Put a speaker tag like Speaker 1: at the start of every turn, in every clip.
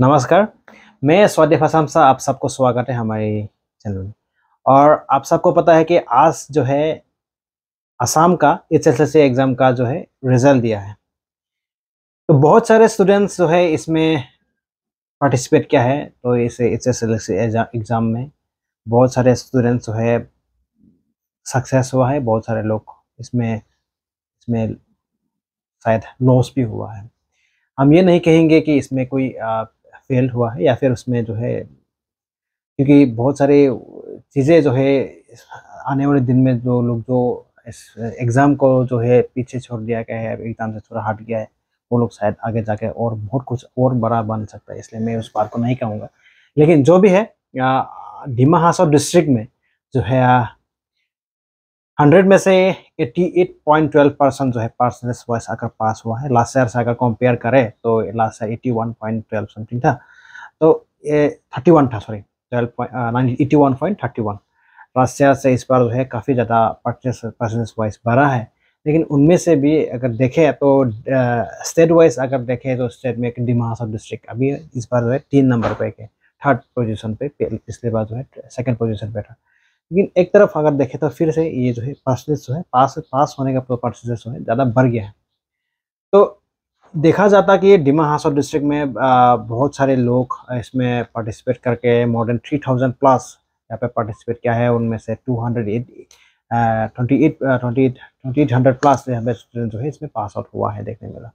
Speaker 1: नमस्कार मैं स्वादेफ हसाम सा आप सबको स्वागत है हमारे चैनल में और आप सबको पता है कि आज जो है असम का एच एस एग्ज़ाम का जो है रिज़ल्ट दिया है तो बहुत सारे स्टूडेंट्स जो है इसमें पार्टिसिपेट किया है तो इस एच एस एग्ज़ाम में बहुत सारे स्टूडेंट्स जो है सक्सेस हुआ है बहुत सारे लोग इसमें इसमें शायद लॉस भी हुआ है हम ये नहीं कहेंगे कि इसमें कोई फेल हुआ है या फिर उसमें जो है क्योंकि बहुत सारे चीज़ें जो है आने वाले दिन में जो लोग जो इस एग्ज़ाम को जो है पीछे छोड़ दिया गया है एग्ज़ाम से थोड़ा हट गया है वो लोग शायद आगे जाके और बहुत कुछ और बड़ा बन सकता है इसलिए मैं उस बात को नहीं कहूँगा लेकिन जो भी है डीमा हासा डिस्ट्रिक्ट में जो है हंड्रेड में से eighty eight point twelve percent जो है परसेंटेज वाइज आकर पास हुआ है लास्ट ईयर से अगर कंपेयर करें तो last year eighty one point something था तो ये थर्टी वन था sorry uh, twelve one point thirty one last year से इस बार जो है काफ़ी ज़्यादा परसेंटेज वाइज बढ़ा है लेकिन उनमें से भी अगर देखें तो स्टेट uh, वाइज अगर देखें तो स्टेट में एक डिमास डिस्ट्रिक्ट अभी इस बार जो है तीन नंबर एक है थर्ड पोजिशन पे पिछले बार जो है सेकेंड पोजिशन पे था लेकिन एक तरफ अगर देखें तो फिर से ये जो है परसेंटेज जो है पास पास होने का परसेंटेज जो है ज़्यादा बढ़ गया है तो देखा जाता कि डिमा हासौर डिस्ट्रिक्ट में बहुत सारे लोग इसमें पार्टिसिपेट करके more than three thousand plus यहाँ पे पार्टिसिपेट किया है उनमें से two hundred eight twenty eight twenty eight twenty eight hundred plus यहाँ पे स्टूडेंट जो है इसमें पास आउट हुआ है देखने मिला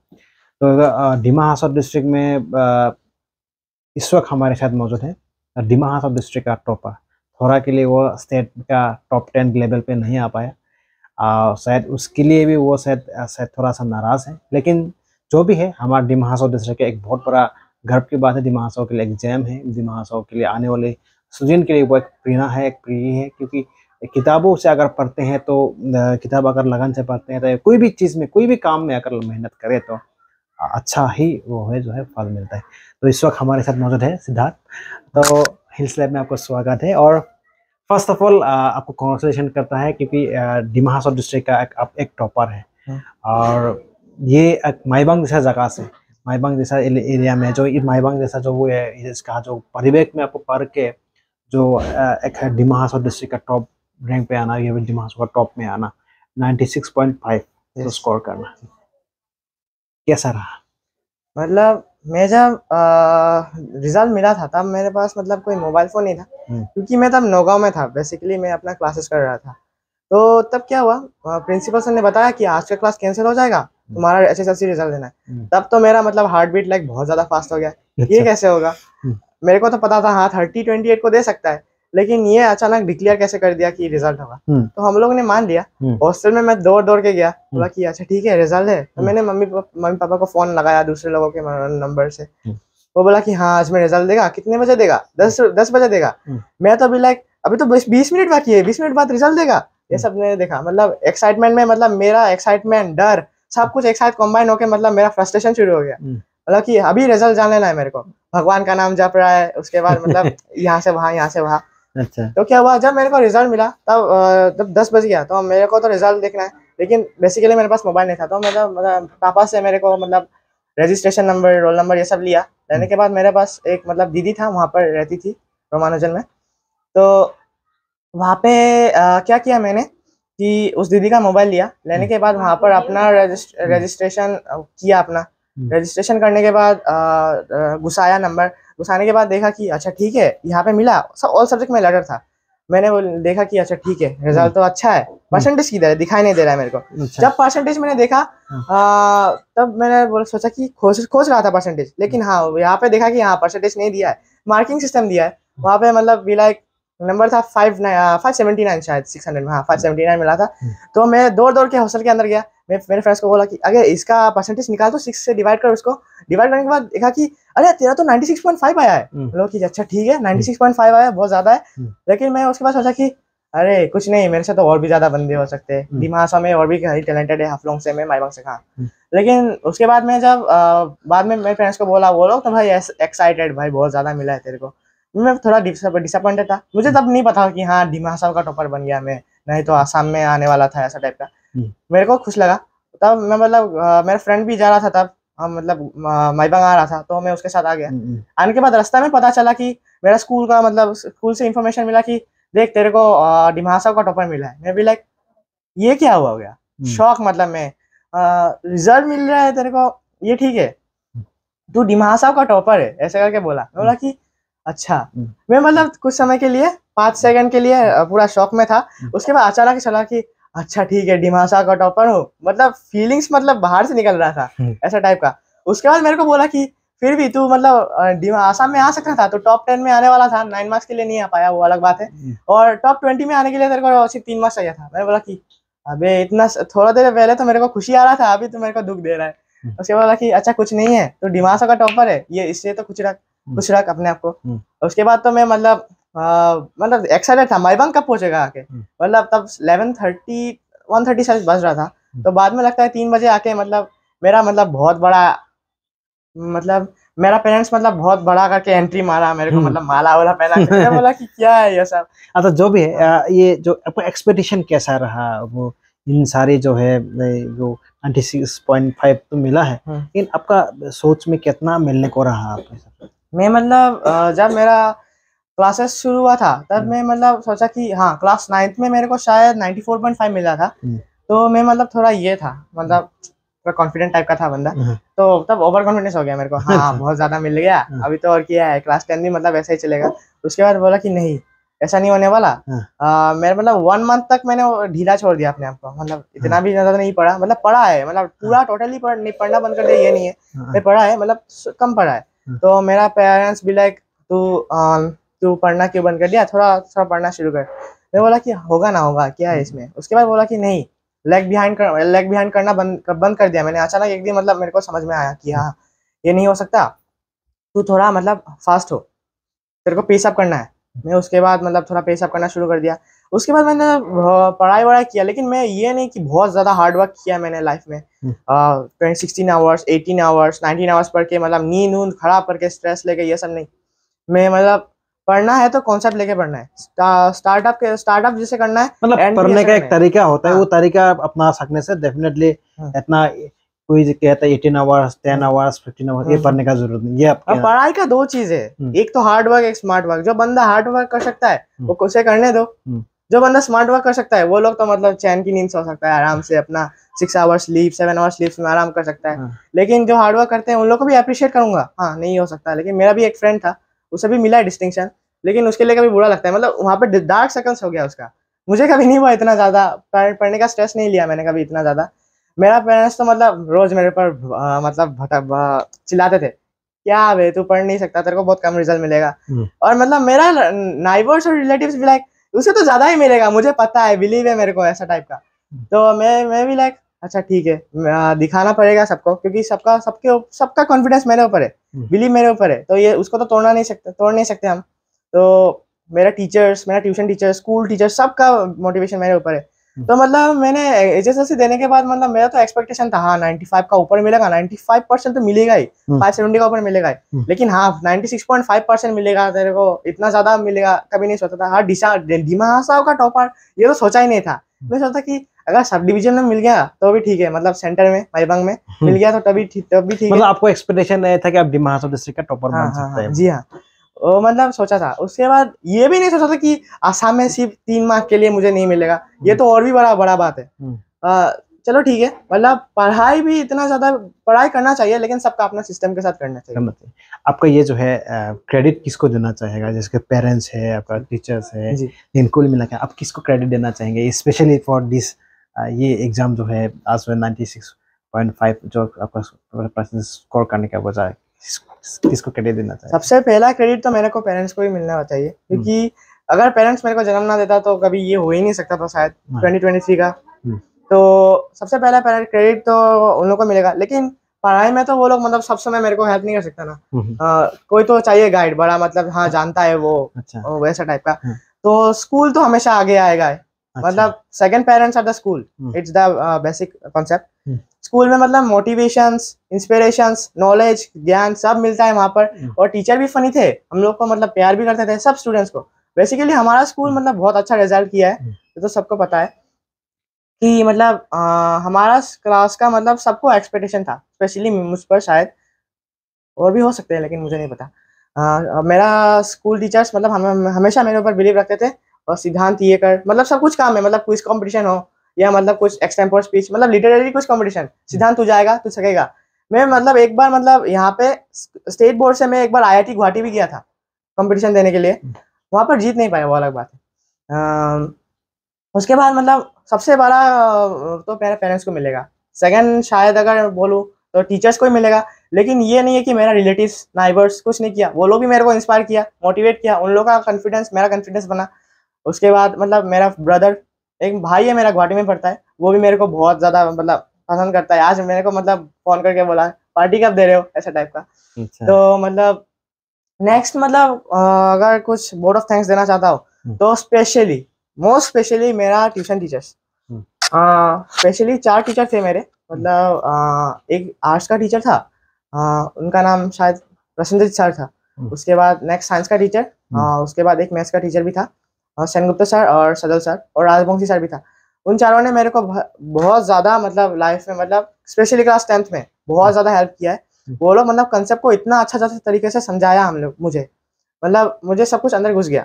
Speaker 1: तो डिमा हासौर डिस्ट्रिक्ट में इस वक्त हमारे साथ मौजूद है डिमा हासौर डिस्ट्रिक्ट का टॉपर थोड़ा के लिए वो स्टेट का टॉप टेन लेवल पे नहीं आ पाया शायद उसके लिए भी वो शायद शायद थोड़ा सा नाराज़ है लेकिन जो भी है हमारे डिमास डिस्ट्रिक्ट के एक बहुत बड़ा गर्व की बात है डिमाहासो के लिए एग्जाम है डिमाहासो के लिए आने वाले सुजिन के लिए वो एक प्रेरणा है एक प्रिय है क्योंकि किताबों से अगर पढ़ते हैं तो किताब अगर लगन से पढ़ते हैं तो कोई भी चीज़ में कोई भी काम में अगर मेहनत करे तो अच्छा ही वो है जो है फल मिलता है तो इस वक्त हमारे साथ मौजूद है सिद्धार्थ तो हिल्स लैब में आपका स्वागत है और फर्स्ट ऑफ ऑल आपको कॉन्ग्रेचुलेशन करता है क्योंकि डिमा डिस्ट्रिक्ट का एक, आप एक टॉपर है हाँ। और ये एक जैसा जगह से माईबांग जैसा एरिया में जो माइबांग जैसा जो वो है इसका जो परिवेक में आपको पढ़ के जो एक है डिमा डिस्ट्रिक्ट का टॉप रैंक पे आना या डिमा का टॉप में आना नाइन्टी स्कोर तो करना कैसा रहा
Speaker 2: मतलब मैं जब रिजल्ट मिला था तब मेरे पास मतलब कोई मोबाइल फ़ोन नहीं था हम्म। क्योंकि मैं तब नौगांव में था बेसिकली मैं अपना क्लासेस कर रहा था तो तब क्या हुआ प्रिंसिपल सर ने बताया कि आज का क्लास कैंसिल हो जाएगा हम्म। तुम्हारा एस एस रिजल्ट देना है हम्म। तब तो मेरा मतलब हार्ट बीट लाइक बहुत ज़्यादा फास्ट हो गया अच्छा। ये कैसे होगा मेरे को तो पता था हाँ थर्टी ट्वेंटी एट को दे सकता है लेकिन ये अचानक डिक्लेयर कैसे कर दिया कि रिजल्ट होगा हम्म। तो हम लोग ने मान लिया हॉस्टल हम्म। में मैं दौड़ दौड़ के गया हम्म। बोला कि अच्छा ठीक है रिजल्ट है तो मैंने मम्मी मम्मी पापा को फोन लगाया दूसरे लोगों के नंबर से वो बोला कि हाँ आज मैं रिजल्ट देगा कितने बजे देगा दस दस बजे देगा मैं तो अभी लाइक अभी तो बीस मिनट बाकी है बीस मिनट बाद रिजल्ट देगा ये सब मैंने देखा मतलब एक्साइटमेंट में मतलब मेरा एक्साइटमेंट डर सब कुछ एक साथ कॉम्बाइन होकर मतलब मेरा फ्रस्ट्रेशन शुरू हो गया मतलब कि अभी रिजल्ट जान लेना है मेरे को भगवान का नाम जप रहा है उसके बाद मतलब यहाँ से वहां यहाँ से वहाँ अच्छा तो क्या हुआ जब मेरे को रिजल्ट मिला तब जब दस बज गया तो मेरे को तो रिजल्ट देखना है लेकिन बेसिकली मेरे पास मोबाइल नहीं था तो मतलब पापा से मेरे को मतलब रजिस्ट्रेशन नंबर रोल नंबर ये सब लिया लेने के बाद मेरे पास एक मतलब दीदी था वहाँ पर रहती थी रोमानुजन में तो वहाँ पे आ, क्या किया मैंने कि उस दीदी का मोबाइल लिया लेने के बाद वहाँ पर अपना रजिस्ट्रेशन किया अपना रजिस्ट्रेशन हम्म। करने के बाद घुसाया नंबर घुसाने के बाद देखा कि अच्छा ठीक है यहाँ पे मिला सब ऑल सब्जेक्ट में लेटर था मैंने वो देखा कि अच्छा ठीक है रिजल्ट तो अच्छा है परसेंटेज हम्म। किधर दिखाई नहीं दे रहा है मेरे को अच्छा। जब परसेंटेज मैंने देखा हाँ। आ, तब मैंने बोला सोचा कि खोज खोज रहा था परसेंटेज लेकिन हम्म। हाँ यहाँ पे देखा कि हाँ परसेंटेज नहीं दिया है मार्किंग सिस्टम दिया है वहाँ पे मतलब मिला एक नंबर था फाइव फाइव सेवेंटी नाइन शायद सिक्स हंड्रेड में हाँ फाइव सेवेंटी नाइन मिला था हम्म। तो मैं दौड़ दौड़ के हॉस्टल के अंदर गया मैं मेरे फ्रेंड्स को बोला कि अगर इसका परसेंटेज निकाल तो सिक्स से डिवाइड कर उसको डिवाइड करने के बाद देखा कि अरे तेरा तो सिक्स पॉइंट फाइव आया है हम्म। लोग कि अच्छा ठीक है सिक्स पॉइंट फाइव आया बहुत ज्यादा है हम्म। लेकिन मैं उसके बाद सोचा कि अरे कुछ नहीं मेरे से तो और भी ज्यादा बंदे हो सकते हैं डिमासा हम्म। में और भी कहीं टैलेंटेड है हाफलोंग से मैं माईबंग से कहा लेकिन उसके बाद में जब बाद में मेरे फ्रेंड्स को बोला वो लोग तो भाई एक्साइटेड भाई बहुत ज्यादा मिला है तेरे को मैं थोड़ा डिसअपॉइंटेड था मुझे तब नहीं पता कि हाँ डिमासा का टॉपर बन गया मैं नहीं तो आसाम में आने वाला था ऐसा टाइप का हम्म। मेरे को खुश लगा तब मैं मतलब मेरा फ्रेंड भी जा रहा था तब हम मतलब माइबंग आ रहा था तो मैं उसके साथ आ गया हम्म, हम्म। आने के बाद रास्ता में पता चला कि मेरा स्कूल का मतलब स्कूल से इन्फॉर्मेशन मिला कि देख तेरे को डिमासा का टॉपर मिला है मैं भी लाइक ये क्या हुआ हो गया शौक मतलब मैं रिजल्ट मिल रहा है तेरे को ये ठीक है तू डिमासा का टॉपर है ऐसे करके बोला मैं बोला कि अच्छा मैं मतलब कुछ समय के लिए पांच सेकंड के लिए पूरा शौक में था उसके बाद अचानक चला कि अच्छा ठीक है डिमाशा का टॉपर हूँ मतलब फीलिंग्स मतलब बाहर से निकल रहा था हम्म। ऐसा टाइप का उसके बाद मेरे को बोला कि फिर भी तू मतलब आसाम में आ सकता था तो टॉप टेन में आने वाला था नाइन मार्क्स के लिए नहीं आ पाया वो अलग बात है हम्म। और टॉप ट्वेंटी में आने के लिए तेरे को सिर्फ तीन मार्क्स चाहिए था मैंने बोला कि अबे इतना थोड़ा देर पहले तो मेरे को खुशी आ रहा था अभी तो मेरे को दुख दे रहा है हम्म। उसके बाद बोला कि अच्छा कुछ नहीं है तो डिमाशा का टॉपर है ये इससे तो कुछ रख कुछ रख अपने आप को उसके बाद तो मैं मतलब मतलब एक्साइटेड था माइबंग कब पहुंचेगा आके हम्म। मतलब तब eleven thirty one thirty seven बज रहा था हम्म। तो बाद में लगता है तीन बजे आके मतलब मेरा मतलब बहुत बड़ा मतलब मेरा पेरेंट्स मतलब बहुत बड़ा करके एंट्री मारा मेरे को हम्म। मतलब माला वाला पहना बोला कि क्या है ये सब अच्छा जो भी
Speaker 1: है ये जो आपका एक्सपेक्टेशन कैसा रहा वो इन सारे जो है जो नाइन्टी सिक्स पॉइंट फाइव तो मिला है लेकिन आपका सोच में कितना मिलने को रहा आपको
Speaker 2: मैं मतलब जब मेरा क्लासेस शुरू हुआ था तब हम्म। मैं मतलब सोचा कि हाँ क्लास नाइन्थ में मेरे को शायद 94.5 मिला था हम्म। तो मैं मतलब थोड़ा ये था मतलब थोड़ा कॉन्फिडेंट टाइप का था बंदा हाँ, हाँ। तो तब ओवर कॉन्फिडेंस हो गया मेरे को हाँ अच्छा। बहुत ज्यादा मिल गया हाँ। अभी तो और किया है क्लास टेन भी मतलब ऐसा ही चलेगा उसके बाद बोला कि नहीं ऐसा नहीं होने वाला मेरे मतलब वन मंथ तक मैंने ढीला छोड़ दिया अपने आप को मतलब इतना भी ज्यादा नहीं पढ़ा मतलब पढ़ा है मतलब पूरा टोटली पढ़ना बंद कर दिया ये नहीं है मैं पढ़ा है मतलब कम पढ़ा है तो मेरा पेरेंट्स भी लाइक तू um, तू पढ़ना क्यों बंद कर दिया थोड़ा थोड़ा पढ़ना शुरू कर मैं बोला कि होगा ना होगा क्या है हम्म। इसमें उसके बाद बोला कि नहीं लेग बिहाइंड कर लेग बिहाइंड करना बंद कर, बंद कर दिया मैंने अचानक एक दिन मतलब मेरे को समझ में आया कि हाँ ये नहीं हो सकता तू थोड़ा मतलब फास्ट हो तेरे को पेशअप करना है मैं उसके बाद मतलब थोड़ा पेशअप करना शुरू कर दिया उसके बाद मैंने पढ़ाई वढ़ाई किया लेकिन मैं ये नहीं कि बहुत ज़्यादा हार्ड वर्क किया मैंने लाइफ में twenty sixteen hours eighteen hours nineteen hours पढ़ के मतलब नींद ऊंद खराब करके स्ट्रेस लेके ये सब नहीं मैं मतलब पढ़ना है तो कॉन्सेप्ट लेके पढ़ना है स्टार्टअप के स्टार्टअप जिसे करना है मतलब पढ़ने का एक
Speaker 1: तरीका होता है वो हाँ। तरीका अपना सकने से डेफिनेटली हाँ। इतना कोई कहता है eighteen hours ten hours fifteen hours ये हाँ। पढ़ने का जरूरत नहीं ये अब पढ़ाई
Speaker 2: का दो चीज है हम्म। एक तो हार्ड वर्क एक स्मार्ट वर्क जो बंदा हार्ड वर्क कर सकता है हम्म। वो उसे करने दो हम्म। जो बंदा स्मार्ट वर्क कर सकता है वो लोग तो मतलब चैन की नींद सो सकता है आराम से अपना six hours sleep seven hours sleep में आराम कर सकता है लेकिन जो हार्ड वर्क करते हैं उन लोग को भी अप्रिशिएट करूंगा हाँ नहीं हो सकता लेकिन मेरा भी एक फ्रेंड था उसे भी मिला है डिस्टिंक्शन लेकिन उसके लिए कभी बुरा लगता है मतलब वहाँ पर डार्क सेकंड्स हो गया उसका मुझे कभी नहीं हुआ इतना ज़्यादा पढ़ने का स्ट्रेस नहीं लिया मैंने कभी इतना ज़्यादा मेरा पेरेंट्स तो मतलब रोज़ मेरे पर मतलब भटक चिल्लाते थे क्या बे तू पढ़ नहीं सकता तेरे को बहुत कम रिजल्ट मिलेगा हम्म। और मतलब मेरा नाइबर्स और रिलेटिव्स भी लाइक उसे तो ज़्यादा ही मिलेगा मुझे पता है बिलीव है मेरे को ऐसा टाइप का तो मैं मैं भी लाइक अच्छा ठीक है दिखाना पड़ेगा सबको क्योंकि सबका सबके सबका कॉन्फिडेंस मेरे ऊपर है हम्म। बिलीव मेरे ऊपर है तो ये उसको तो तोड़ना नहीं सकते तोड़ नहीं सकते हम तो मेरा टीचर्स मेरा ट्यूशन टीचर स्कूल टीचर सबका मोटिवेशन मेरे ऊपर है हम्म। तो मतलब मैंने एच एस सी देने के बाद मतलब मेरा तो एक्सपेक्टेशन था हाँ नाइन्टी फाइव का ऊपर मिलेगा नाइन्टी फाइव परसेंट तो मिलेगा ही फाइव हम्म। सेवेंटी का ऊपर मिलेगा ही लेकिन हाँ ninety six point five percent मिलेगा तेरे को इतना ज्यादा मिलेगा कभी नहीं सोचा था हाँ डिशा डिमा का टॉपर ये तो सोचा ही नहीं था मैं सोचता कि अगर सब डिविजन में मिल गया तो भी ठीक है मतलब सेंटर में माईबंग में हम्म। मिल गया तो तभी ठीक तब भी ठीक मतलब
Speaker 1: आपको एक्सपेक्टेशन नहीं था कि आप डिमासा डिस्ट्रिक्ट का टॉपर बन हाँ, हाँ, सकते हैं हाँ, जी हाँ
Speaker 2: ओ, मतलब सोचा था उसके बाद ये भी नहीं सोचा था कि आसाम में सिर्फ तीन मार्क के लिए मुझे नहीं मिलेगा ये हम्म। तो और भी बड़ा बड़ा बात है आ, हम्म। चलो ठीक है मतलब पढ़ाई भी इतना ज्यादा पढ़ाई करना चाहिए लेकिन सबका अपना सिस्टम के साथ करना चाहिए
Speaker 1: आपका ये जो है क्रेडिट किसको देना चाहेगा जैसे पेरेंट्स है आपका टीचर्स है इनको मिला के आप किसको क्रेडिट देना चाहेंगे स्पेशली फॉर दिस ये एग्ज़ाम जो है आज में नाइन्टी सिक्स जो आपका परसेंट स्कोर करने का वजह किसको क्रेडिट देना
Speaker 2: चाहिए सबसे पहला क्रेडिट तो मेरे को पेरेंट्स को ही मिलना होता है हम्म। क्योंकि अगर पेरेंट्स मेरे को जन्म ना देता तो कभी ये हो ही नहीं सकता था शायद ट्वेंटी ट्वेंटी थ्री का हम्म। तो सबसे पहला पेरेंट क्रेडिट तो उन लोग को मिलेगा लेकिन पढ़ाई में तो वो लोग मतलब सब समय मेरे को हेल्प नहीं कर सकता ना हम्म, आ, कोई तो चाहिए गाइड बड़ा मतलब हाँ जानता है वो अच्छा। वैसा टाइप का हाँ। तो स्कूल तो हमेशा आगे आएगा मतलब second parents are the school it's the basic concept school में मतलब मोटिवेशन इंस्पिरेशन नॉलेज ज्ञान सब मिलता है वहां पर hmm. और टीचर भी फनी थे हम लोग को मतलब प्यार भी करते थे सब स्टूडेंट्स को बेसिकली हमारा स्कूल hmm. मतलब बहुत अच्छा रिजल्ट किया है hmm. ये तो सबको पता है कि मतलब आ, हमारा क्लास का मतलब सबको एक्सपेक्टेशन था स्पेशली मुझ पर शायद और भी हो सकते हैं लेकिन मुझे नहीं पता आ, मेरा स्कूल टीचर्स मतलब हम हमेशा मेरे ऊपर बिलीव रखते थे और सिद्धांत ये कर मतलब सब कुछ काम है मतलब कुछ कॉम्पिटिशन हो या मतलब कुछ एक्सटेम्पोर स्पीच मतलब लिटरेरी कुछ कॉम्पिटिशन सिद्धांत तू जाएगा तू सकेगा मैं मतलब एक बार मतलब यहाँ पे स्टेट बोर्ड से मैं एक बार आई गुवाहाटी भी गया था कॉम्पिटिशन देने के लिए वहाँ पर जीत नहीं पाया वो अलग बात है उसके बाद मतलब सबसे बड़ा तो मेरे पेरेंट्स को मिलेगा सेकेंड शायद अगर बोलूँ तो टीचर्स को ही मिलेगा लेकिन ये नहीं है कि मेरा रिलेटिव्स नाइबर्स कुछ नहीं किया वो लोग भी मेरे को इंस्पायर किया मोटिवेट किया उन लोगों का कॉन्फिडेंस मेरा कॉन्फिडेंस बना उसके बाद मतलब मेरा ब्रदर एक भाई है मेरा गुवाहाटी में पढ़ता है वो भी मेरे को बहुत ज़्यादा मतलब पसंद करता है आज मेरे को मतलब फ़ोन करके बोला पार्टी कब दे रहे हो ऐसा टाइप का अच्छा। तो मतलब नेक्स्ट मतलब अगर कुछ बोर्ड ऑफ थैंक्स देना चाहता हूँ हम्म। तो स्पेशली मोस्ट स्पेशली मेरा ट्यूशन टीचर्स स्पेशली चार टीचर थे मेरे मतलब एक आर्ट्स का टीचर था उनका नाम शायद प्रसन्नजीत सर था हम्म। उसके बाद नेक्स्ट साइंस का टीचर हम्म। उसके बाद एक मैथ्स का टीचर भी था हाँ, सेनगुप्ता सर और सदल सर और राजवंशी सर भी था उन चारों ने मेरे को बहुत ज़्यादा मतलब लाइफ में मतलब स्पेशली क्लास टेंथ में बहुत ज़्यादा हेल्प किया है हम्म। वो लोग मतलब कंसेप्ट को इतना अच्छा तरीके से समझाया हम लोग मुझे मतलब मुझे सब कुछ अंदर घुस गया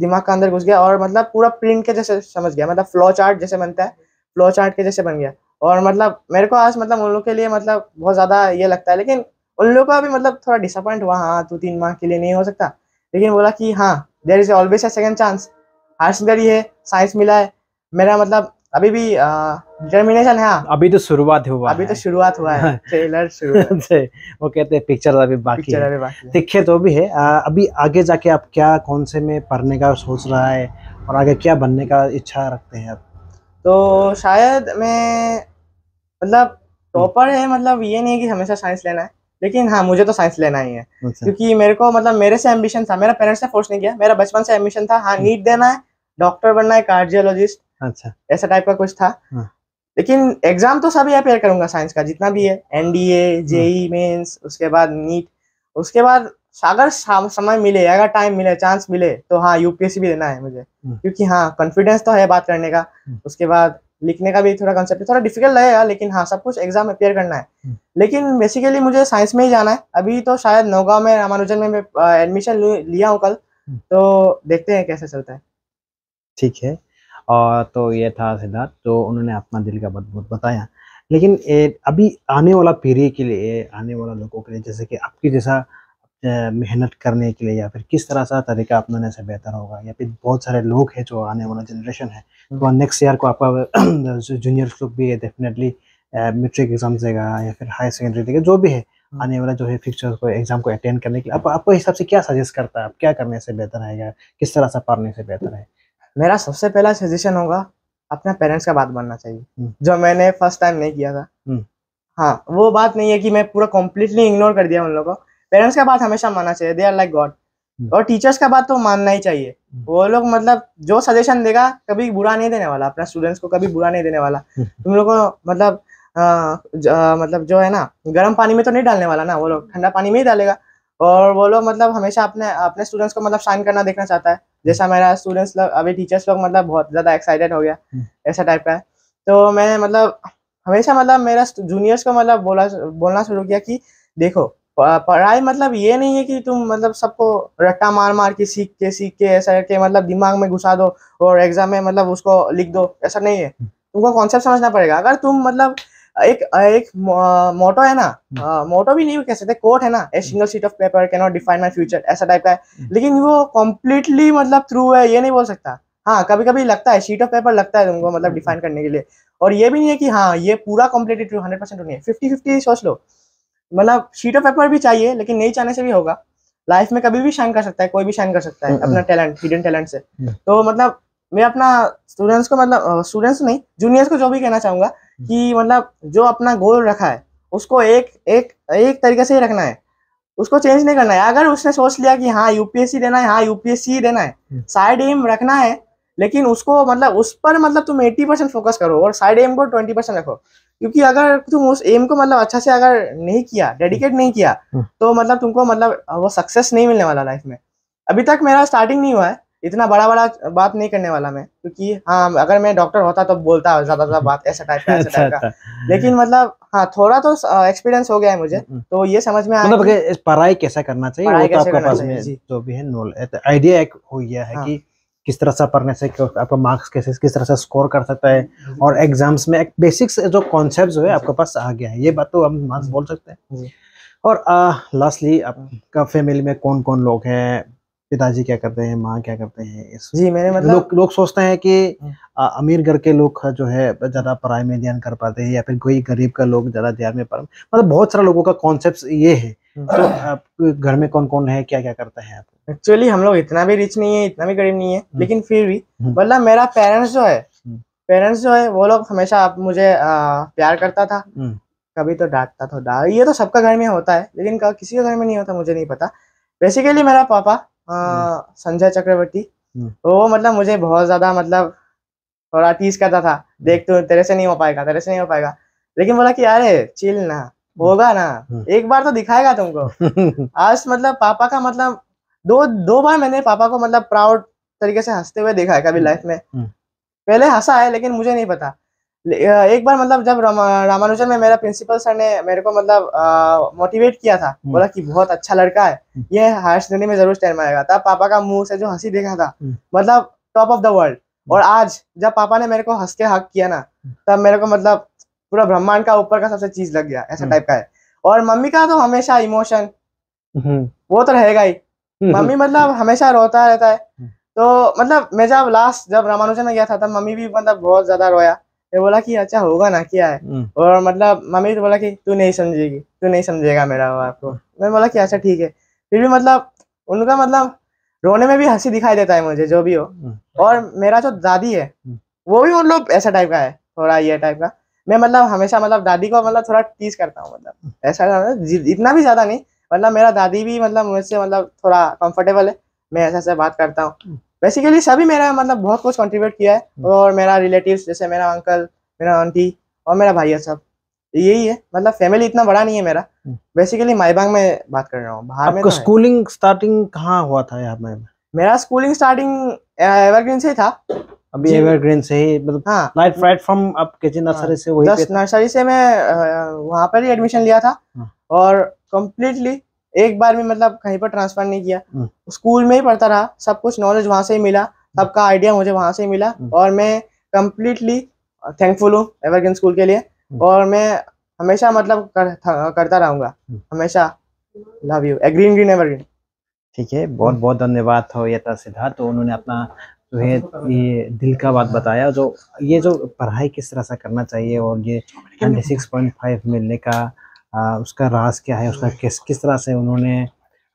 Speaker 2: दिमाग का अंदर घुस गया और मतलब पूरा प्रिंट के जैसे समझ गया मतलब फ्लो चार्ट जैसे बनता है फ्लो चार्ट के जैसे बन गया और मतलब मेरे को आज मतलब उन लोग के लिए मतलब बहुत ज़्यादा ये लगता है लेकिन उन लोग का भी मतलब थोड़ा डिसअपॉइंट हुआ हाँ तू तीन माह के लिए नहीं हो सकता लेकिन बोला कि हाँ there is always a second chance higher secondary है साइंस मिला है मेरा मतलब अभी भी डिटर्मिनेशन है हाँ।
Speaker 1: अभी तो शुरुआत हुआ अभी तो शुरुआत हुआ है ट्रेलर वो कहते हैं पिक्चर अभी बाकी है तो भी है अभी आगे जाके आप क्या कौन से में पढ़ने का सोच रहा है और आगे क्या बनने का इच्छा रखते हैं आप
Speaker 2: तो शायद मैं मतलब टॉपर है मतलब ये नहीं कि हमेशा साइंस लेना है लेकिन हाँ मुझे तो साइंस लेना ही है अच्छा। क्योंकि मेरे को मतलब मेरे से एम्बिशन था मेरा पेरेंट्स ने फोर्स नहीं किया मेरा बचपन से एम्बिशन था हाँ नीट हम्म। देना है डॉक्टर बनना है कार्डियोलॉजिस्ट अच्छा ऐसा टाइप का कुछ था हाँ। लेकिन एग्जाम तो सभी अपेयर करूंगा साइंस का जितना भी है एनडीए जेई मेन्स उसके बाद नीट उसके बाद अगर समय मिले अगर टाइम मिले चांस मिले तो हाँ यूपीएससी भी देना है मुझे हाँ। क्योंकि हाँ कॉन्फिडेंस तो है बात करने का हाँ। उसके बाद लिखने का भी थोड़ा कंसेप्ट थोड़ा डिफिकल्ट लगेगा लेकिन हाँ सब कुछ एग्जाम अपेयर करना है हम्म। लेकिन बेसिकली मुझे साइंस में ही जाना है अभी तो शायद नौगांव में रामानुजन में एडमिशन लिया हूँ कल हम्म। तो देखते हैं कैसे चलता है
Speaker 1: ठीक है और तो ये था सिद्धार्थ तो उन्होंने अपना दिल का बहुत बहुत बताया लेकिन ए, अभी आने वाला पीढ़ी के लिए आने वाला लोगों के लिए जैसे कि आपकी जैसा मेहनत करने के लिए या फिर किस तरह सा तरीका अपनाने से बेहतर होगा या फिर बहुत सारे लोग हैं जो आने वाला जनरेशन है हम्म। तो नेक्स्ट ईयर को आपका जूनियर लोग भी है डेफिनेटली मेट्रिक एग्जाम देगा या फिर हायर सेकेंडरी देगा जो भी है हम्म। आने वाला जो है फ्यूचर को एग्जाम को अटेंड करने के लिए आप आपको
Speaker 2: हिसाब से क्या सजेस्ट करता है आप क्या करने से बेहतर रहेगा किस तरह से पढ़ने से बेहतर है मेरा सबसे पहला सजेशन होगा अपना पेरेंट्स का बात बनना चाहिए हम्म। जो मैंने फर्स्ट टाइम नहीं किया था हाँ वो बात नहीं है कि मैं पूरा कम्प्लीटली इग्नोर कर दिया उन लोगों को पेरेंट्स का बात हमेशा मानना चाहिए दे आर लाइक गॉड और टीचर्स का बात तो मानना ही चाहिए hmm. वो लोग मतलब जो सजेशन देगा कभी बुरा नहीं देने वाला अपना स्टूडेंट्स को कभी बुरा नहीं देने वाला hmm. तुम लोग को मतलब मतलब जो है ना गर्म पानी में तो नहीं डालने वाला ना वो लोग ठंडा पानी में ही डालेगा और वो लोग मतलब हमेशा अपने अपने स्टूडेंट्स को मतलब शाइन करना देखना चाहता है hmm. जैसा मेरा स्टूडेंट्स लोग अभी टीचर्स लोग मतलब बहुत ज़्यादा एक्साइटेड हो गया ऐसा टाइप का है तो मैं मतलब हमेशा मतलब मेरा जूनियर्स को मतलब बोला बोलना शुरू किया कि देखो पढ़ाई मतलब ये नहीं है कि तुम मतलब सबको रट्टा मार मार के सीख के सीख के ऐसा करके मतलब दिमाग में घुसा दो और एग्जाम में मतलब उसको लिख दो ऐसा नहीं है हम्म। तुमको कॉन्सेप्ट समझना पड़ेगा अगर तुम मतलब एक एक मोटो है ना मोटो हम्म। भी नहीं कह सकते कोट है ना a single sheet of paper can not define my future ऐसा टाइप का है हम्म। लेकिन वो कम्प्लीटली मतलब थ्रू है ये नहीं बोल सकता हाँ कभी कभी लगता है शीट ऑफ पेपर लगता है तुमको मतलब डिफाइन करने के लिए और ये भी नहीं है कि हाँ ये पूरा कम्प्लीटली थ्रू हंड्रेड परसेंट नहीं है फिफ्टी फिफ्टी सोच लो मतलब शीट ऑफ पेपर भी चाहिए लेकिन नहीं चाहने से भी होगा लाइफ में कभी भी शाइन कर सकता है कोई भी शाइन कर सकता है हम्म, अपना टैलेंट हिडन टैलेंट से हम्म। तो मतलब मैं अपना स्टूडेंट्स को मतलब स्टूडेंट्स नहीं जूनियर्स को जो भी कहना चाहूंगा हम्म। कि मतलब जो अपना गोल रखा है उसको एक एक एक तरीके से ही रखना है उसको चेंज नहीं करना है अगर उसने सोच लिया कि हाँ यूपीएससी देना है हाँ यूपीएससी देना है साइड एम रखना है लेकिन उसको मतलब उस पर मतलब तुम एट्टी परसेंट फोकस करो और साइड एम को ट्वेंटी परसेंट रखो क्योंकि अगर तुम उस एम को मतलब अच्छा से अगर नहीं किया डेडिकेट नहीं किया हम्म। तो मतलब तुमको मतलब वो सक्सेस नहीं मिलने वाला लाइफ में अभी तक मेरा स्टार्टिंग नहीं हुआ है इतना बड़ा बड़ा बात नहीं करने वाला मैं क्योंकि हाँ अगर मैं डॉक्टर होता तो बोलता ज्यादा ज्यादा बात ऐसा टाइप का ऐसा टाइप का
Speaker 1: अच्छा। लेकिन
Speaker 2: मतलब हाँ थोड़ा तो एक्सपीरियंस हो गया है मुझे हम्म, हम्म। तो ये समझ में आया मतलब
Speaker 1: पढ़ाई कैसा करना चाहिए तो आइडिया एक हो गया है हाँ। कि किस तरह से पढ़ने से आपका मार्क्स कैसे किस तरह से स्कोर कर सकता है और एग्जाम्स में एक बेसिक्स जो कॉन्सेप्ट जो है आपके पास आ गया है ये बात तो हम मार्क्स बोल सकते हैं और लास्टली आपका फैमिली में कौन कौन लोग हैं पिताजी क्या करते हैं माँ क्या करते हैं जी मेरे मतलब लोग लोग सोचते हैं कि हाँ। आ, अमीर घर के लोग जो है ज़्यादा पढ़ाई में ध्यान कर पाते हैं या फिर कोई गरीब का लोग ज़्यादा ध्यान में पढ़ मतलब बहुत सारे लोगों का कॉन्सेप्ट ये है तो हाँ। आप घर में कौन कौन है क्या
Speaker 2: क्या करता है आप एक्चुअली हम लोग इतना भी रिच नहीं है इतना भी गरीब नहीं है हम्म। लेकिन फिर भी मतलब मेरा पेरेंट्स जो है पेरेंट्स हम्म। जो है वो लोग हमेशा आप मुझे आ, प्यार करता था कभी तो डांटता था डा ये तो सबका घर में होता है लेकिन किसी के घर में नहीं होता मुझे नहीं पता बेसिकली मेरा पापा संजय चक्रवर्ती वो मतलब मुझे बहुत ज्यादा मतलब थोड़ा टीज करता था देख तू तेरे से नहीं हो पाएगा तेरे से नहीं हो पाएगा लेकिन बोला कि अरे चिल ना होगा ना हम्म। एक बार तो दिखाएगा तुमको आज मतलब पापा का मतलब दो दो बार मैंने पापा को मतलब प्राउड तरीके से हंसते हुए देखा है कभी लाइफ हम्म। में हम्म। पहले हंसा है लेकिन मुझे नहीं पता एक बार मतलब जब रामानुजन में मेरा प्रिंसिपल सर ने मेरे को मतलब मोटिवेट किया था बोला कि बहुत अच्छा लड़का है ये हायर सेकेंडरी में जरूर स्टैंड मारेगा तब पापा का मुंह से जो हंसी देखा था मतलब टॉप ऑफ द वर्ल्ड और आज जब पापा ने मेरे को हंस के हक किया ना तब मेरे को मतलब पूरा ब्रह्मांड का ऊपर का सबसे चीज लग गया ऐसा टाइप हम्म। का है और मम्मी का तो हमेशा इमोशन हम्म। वो तो रहेगा ही हम्म। मम्मी मतलब हमेशा रोता रहता है तो मतलब मैं जब लास्ट जब रामानुजन में गया था तब मम्मी भी मतलब बहुत ज्यादा रोया मैं बोला कि अच्छा होगा ना क्या है और मतलब मम्मी तो बोला कि तू नहीं समझेगी तू नहीं समझेगा मेरा वो आपको मैं बोला कि अच्छा ठीक है फिर भी मतलब उनका मतलब रोने में भी हंसी दिखाई देता है मुझे जो भी हो और मेरा जो दादी है वो भी मतलब ऐसा टाइप का है थोड़ा ये टाइप का मैं मतलब हमेशा मतलब दादी को मतलब थोड़ा टीज करता हूँ मतलब ऐसा मतलब इतना भी ज्यादा नहीं मतलब मेरा दादी भी मतलब मुझसे मतलब थोड़ा कंफर्टेबल है मैं ऐसा ऐसा बात करता हूँ बेसिकली हम्म। सभी मेरा मतलब बहुत कुछ कंट्रीब्यूट किया है हम्म। और मेरा रिलेटिव जैसे मेरा अंकल मेरा आंटी और मेरा भाई सब यही है मतलब फैमिली इतना बड़ा नहीं है मेरा बेसिकली हम्म। माईबांग में बात कर रहा हूँ बाहर में स्कूलिंग
Speaker 1: स्टार्टिंग तो कहाँ हुआ था यहाँ
Speaker 2: मेरा स्कूलिंग स्टार्टिंग एवरग्रीन से था
Speaker 1: अभी एवरग्रीन से ही मतलब हाँ नाइट फ्राइट फ्रॉम अब के नर्सरी से वही हाँ, दस
Speaker 2: नर्सरी से मैं वहाँ पर ही एडमिशन लिया था हाँ। और कम्प्लीटली एक बार में मतलब कहीं पर ट्रांसफर नहीं किया स्कूल हाँ। में ही पढ़ता रहा सब कुछ नॉलेज वहाँ से ही मिला सबका आइडिया मुझे वहाँ से ही मिला और मैं कम्प्लीटली थैंकफुल हूँ एवरग्रीन स्कूल के लिए और मैं हमेशा मतलब कर, करता रहूंगा हमेशा love you green green Evergreen
Speaker 1: ठीक है बहुत बहुत धन्यवाद हो यथा सिद्धार्थ तो उन्होंने अपना है ये दिल का बात बताया जो ये जो पढ़ाई किस तरह से करना चाहिए और ये नाइन्टी सिक्स पॉइंट फाइव मिलने का आ, उसका राज क्या है उसका किस किस तरह से उन्होंने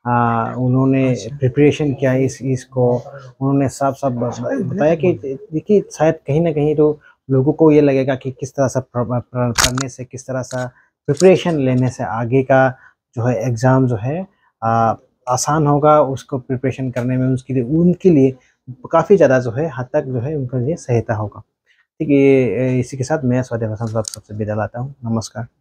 Speaker 1: आ, उन्होंने प्रिपरेशन किया इस इसको उन्होंने साफ साफ बताया कि देखिए शायद कहीं ना कहीं तो लोगों को ये लगेगा कि किस तरह से पढ़ने से किस तरह सा प्रिपरेशन लेने से आगे का जो है एग्ज़ाम जो है आ, आसान होगा उसको प्रिपरेशन करने में उसके लिए उनके लिए काफ़ी ज़्यादा जो है हद तक जो है उनके लिए सहायता होगा ठीक है इसी के साथ मैं स्वाद वसंत सबसे विदा लाता हूँ नमस्कार